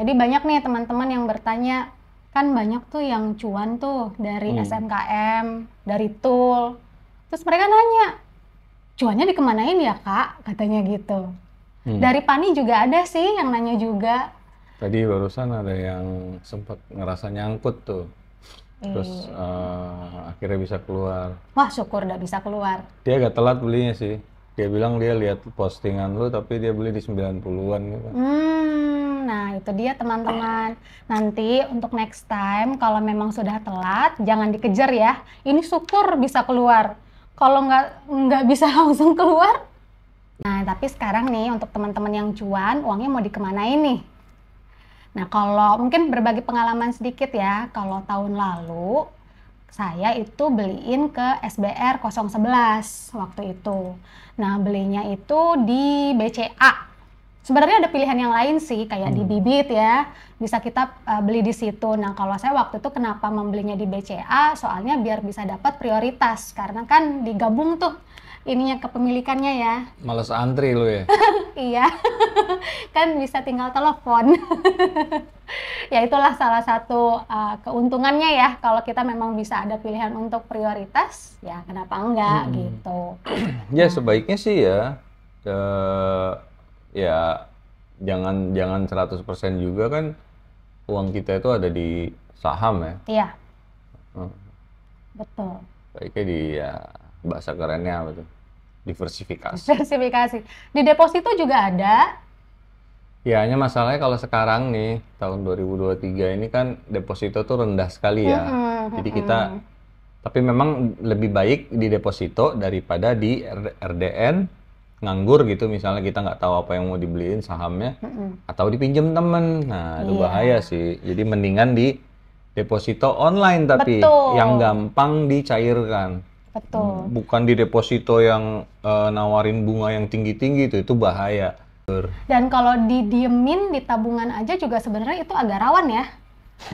Jadi banyak nih teman-teman yang bertanya, kan banyak tuh yang cuan tuh dari hmm. SMKM, dari tool. Terus mereka nanya, cuannya dikemanain ya kak? Katanya gitu. Hmm. Dari Pani juga ada sih yang nanya juga. Tadi barusan ada yang sempat ngerasa nyangkut tuh. Terus uh, akhirnya bisa keluar. Wah syukur udah bisa keluar. Dia agak telat belinya sih. Dia bilang dia lihat postingan lu tapi dia beli di 90-an gitu. Hmm Nah, itu dia teman-teman. Nanti untuk next time kalau memang sudah telat, jangan dikejar ya. Ini syukur bisa keluar. Kalau nggak nggak bisa langsung keluar, Nah, tapi sekarang nih untuk teman-teman yang cuan, uangnya mau dikemana ini Nah, kalau mungkin berbagi pengalaman sedikit ya, kalau tahun lalu saya itu beliin ke SBR 011 waktu itu. Nah, belinya itu di BCA Sebenarnya ada pilihan yang lain sih, kayak hmm. di bibit ya, bisa kita uh, beli di situ. Nah, kalau saya waktu itu kenapa membelinya di BCA? Soalnya biar bisa dapat prioritas, karena kan digabung tuh ininya kepemilikannya ya. Males antri lu ya? iya, kan bisa tinggal telepon. ya itulah salah satu uh, keuntungannya ya, kalau kita memang bisa ada pilihan untuk prioritas, ya kenapa enggak hmm. gitu. ya nah. sebaiknya sih ya. Uh, ya jangan jangan 100% juga kan uang kita itu ada di saham ya. Iya. Hmm. Betul. Baiknya di ya, bahasa kerennya apa tuh? Diversifikasi. Diversifikasi. Di deposito juga ada. Ya, hanya masalahnya kalau sekarang nih tahun 2023 ini kan deposito tuh rendah sekali ya. Mm -hmm. Jadi kita -hmm. tapi memang lebih baik di deposito daripada di RDN nganggur gitu misalnya kita nggak tahu apa yang mau dibeliin sahamnya mm-hmm. atau dipinjam temen nah itu yeah. bahaya sih jadi mendingan di deposito online tapi Betul. yang gampang dicairkan Betul. Hmm, bukan di deposito yang uh, nawarin bunga yang tinggi tinggi itu itu bahaya dan kalau didiemin di tabungan aja juga sebenarnya itu agak rawan ya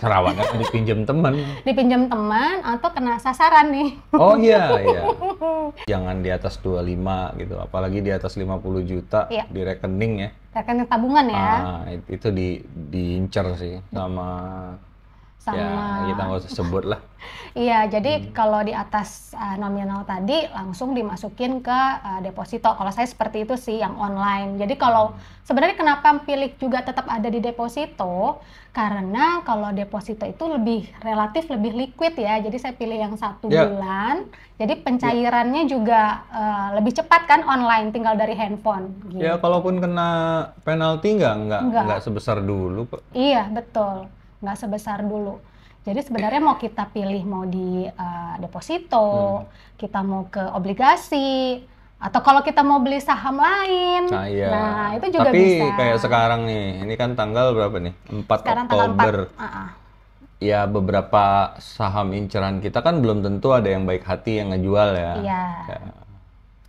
rawan dipinjam teman dipinjam teman atau kena sasaran nih oh iya iya Jangan di atas 25 gitu, apalagi di atas 50 juta iya. di rekening ya. Rekening tabungan ya. Ah, itu di diincer sih sama sama ya, kita nggak sebut lah. iya, jadi hmm. kalau di atas uh, nominal tadi langsung dimasukin ke uh, deposito. Kalau saya seperti itu sih yang online. Jadi kalau hmm. sebenarnya kenapa pilih juga tetap ada di deposito karena kalau deposito itu lebih relatif lebih liquid ya. Jadi saya pilih yang satu yeah. bulan. Jadi ya. pencairannya yeah. juga uh, lebih cepat kan online tinggal dari handphone. Ya, gitu. Ya, kalaupun kena penalti nggak nggak nggak sebesar dulu, Pak. Iya, betul nggak sebesar dulu. Jadi sebenarnya mau kita pilih mau di uh, deposito, hmm. kita mau ke obligasi, atau kalau kita mau beli saham lain. Nah, iya. nah itu juga Tapi, bisa. Tapi kayak sekarang nih, ini kan tanggal berapa nih? 4 sekarang Oktober. Ah, ah. Ya beberapa saham inceran kita kan belum tentu ada yang baik hati yang ngejual ya. Iya. Ya.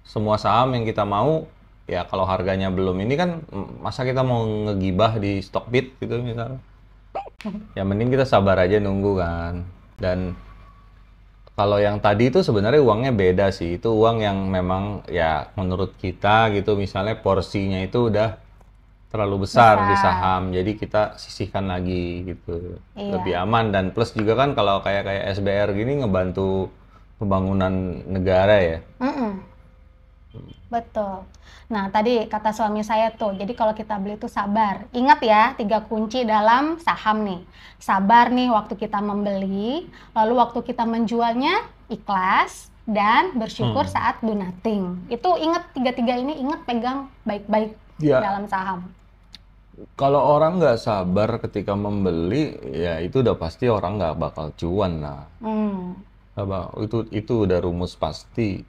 Semua saham yang kita mau ya kalau harganya belum ini kan masa kita mau ngegibah di Stockbit gitu misalnya ya mending kita sabar aja nunggu kan dan kalau yang tadi itu sebenarnya uangnya beda sih itu uang yang memang ya menurut kita gitu misalnya porsinya itu udah terlalu besar, besar. di saham jadi kita sisihkan lagi gitu iya. lebih aman dan plus juga kan kalau kayak kayak SBR gini ngebantu pembangunan negara ya mm -mm. Betul. Nah, tadi kata suami saya tuh, jadi kalau kita beli itu sabar. Ingat ya, tiga kunci dalam saham nih. Sabar nih waktu kita membeli, lalu waktu kita menjualnya ikhlas dan bersyukur hmm. saat do nothing. Itu ingat tiga-tiga ini ingat pegang baik-baik ya. dalam saham. Kalau orang nggak sabar ketika membeli, ya itu udah pasti orang nggak bakal cuan lah. Hmm. itu itu udah rumus pasti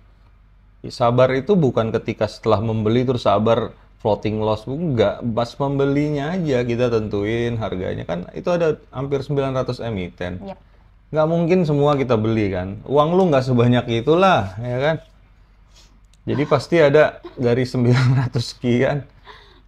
Ya, sabar itu bukan ketika setelah membeli terus sabar floating loss enggak pas membelinya aja kita tentuin harganya kan itu ada hampir 900 emiten yep. Iya. nggak mungkin semua kita beli kan uang lu nggak sebanyak itulah ya kan jadi pasti ada dari 900 sekian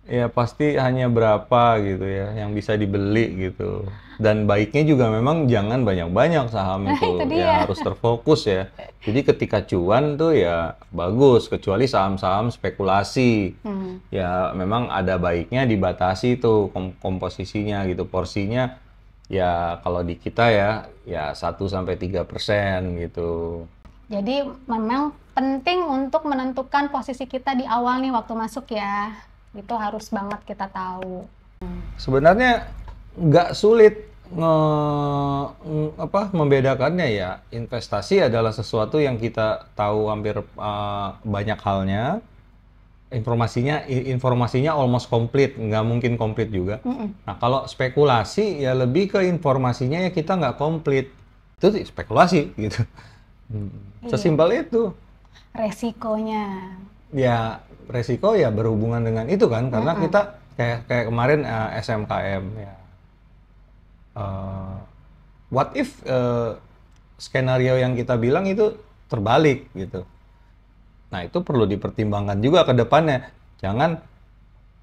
ya pasti hanya berapa gitu ya yang bisa dibeli gitu dan baiknya juga memang jangan banyak-banyak saham nah, itu, itu ya harus terfokus ya jadi ketika cuan tuh ya bagus kecuali saham-saham spekulasi hmm. ya memang ada baiknya dibatasi tuh kom komposisinya gitu porsinya ya kalau di kita ya ya 1 sampai 3 persen gitu jadi memang penting untuk menentukan posisi kita di awal nih waktu masuk ya itu harus banget kita tahu sebenarnya nggak sulit nge, apa membedakannya ya investasi adalah sesuatu yang kita tahu hampir uh, banyak halnya informasinya informasinya almost komplit nggak mungkin komplit juga mm -mm. nah kalau spekulasi ya lebih ke informasinya ya kita nggak komplit itu sih spekulasi gitu hmm. iya. sesimpel itu resikonya ya resiko ya berhubungan dengan itu kan karena mm-hmm. kita kayak kayak kemarin uh, eh, SMKM ya uh, what if uh, skenario yang kita bilang itu terbalik gitu nah itu perlu dipertimbangkan juga ke depannya jangan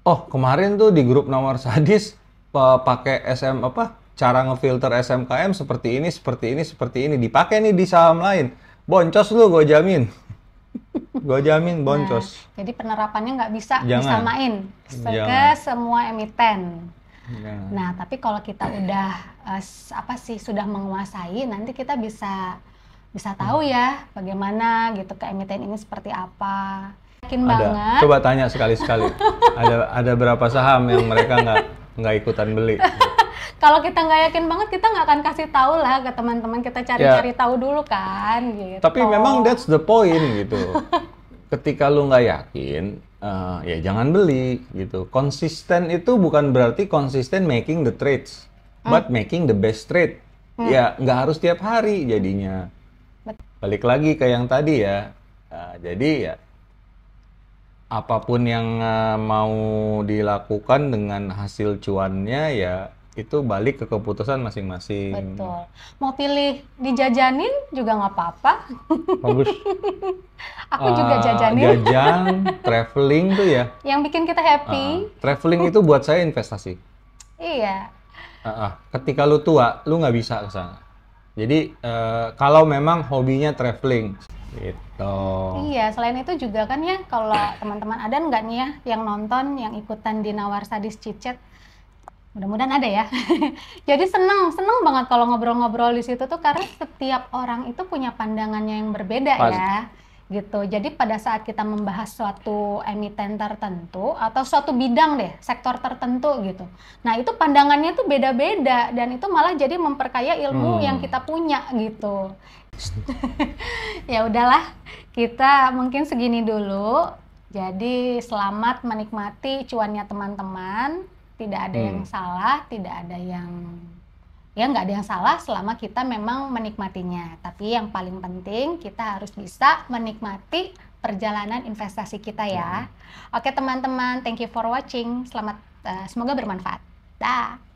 oh kemarin tuh di grup nomor sadis pakai SM apa cara ngefilter SMKM seperti ini seperti ini seperti ini dipakai nih di saham lain boncos lu gue jamin Gue jamin nah, boncos. Nah, jadi penerapannya nggak bisa Jangan. disamain ke semua emiten. Jangan. Nah, tapi kalau kita udah uh, apa sih sudah menguasai, nanti kita bisa bisa tahu ya bagaimana gitu ke emiten ini seperti apa. Yakin ada. banget. Coba tanya sekali-sekali. ada ada berapa saham yang mereka nggak nggak ikutan beli? kalau kita nggak yakin banget kita nggak akan kasih tahu lah ke teman-teman kita cari-cari yeah. tahu dulu kan gitu. Tapi memang that's the point gitu. Ketika lu nggak yakin, uh, ya jangan beli gitu. Konsisten itu bukan berarti konsisten making the trades, hmm. but making the best trade. Hmm. Ya nggak harus tiap hari jadinya. Balik lagi ke yang tadi ya. Uh, jadi ya apapun yang eh, mau dilakukan dengan hasil cuannya ya itu balik ke keputusan masing-masing. Betul. Mau pilih dijajanin juga nggak apa-apa. Bagus. Aku uh, juga eh, jajanin. Jajan, traveling tuh ya. Yang bikin kita happy. Uh, traveling itu buat saya investasi. Iya. Uh, uh, ketika lu tua, lu nggak bisa ke sana. Jadi uh, kalau memang hobinya traveling, gitu. Iya, selain itu juga kan ya kalau teman-teman ada nggak nih ya yang nonton, yang ikutan di Nawar Sadis Cicet, mudah-mudahan ada ya. Jadi seneng, seneng banget kalau ngobrol-ngobrol di situ tuh karena setiap orang itu punya pandangannya yang berbeda ya, Pas. ya. Gitu. Jadi pada saat kita membahas suatu emiten tertentu atau suatu bidang deh, sektor tertentu gitu. Nah, itu pandangannya tuh beda-beda dan itu malah jadi memperkaya ilmu hmm. yang kita punya gitu. ya udahlah, kita mungkin segini dulu. Jadi selamat menikmati cuannya teman-teman tidak ada hmm. yang salah tidak ada yang ya nggak ada yang salah selama kita memang menikmatinya tapi yang paling penting kita harus bisa menikmati perjalanan investasi kita ya hmm. oke teman-teman thank you for watching selamat uh, semoga bermanfaat dah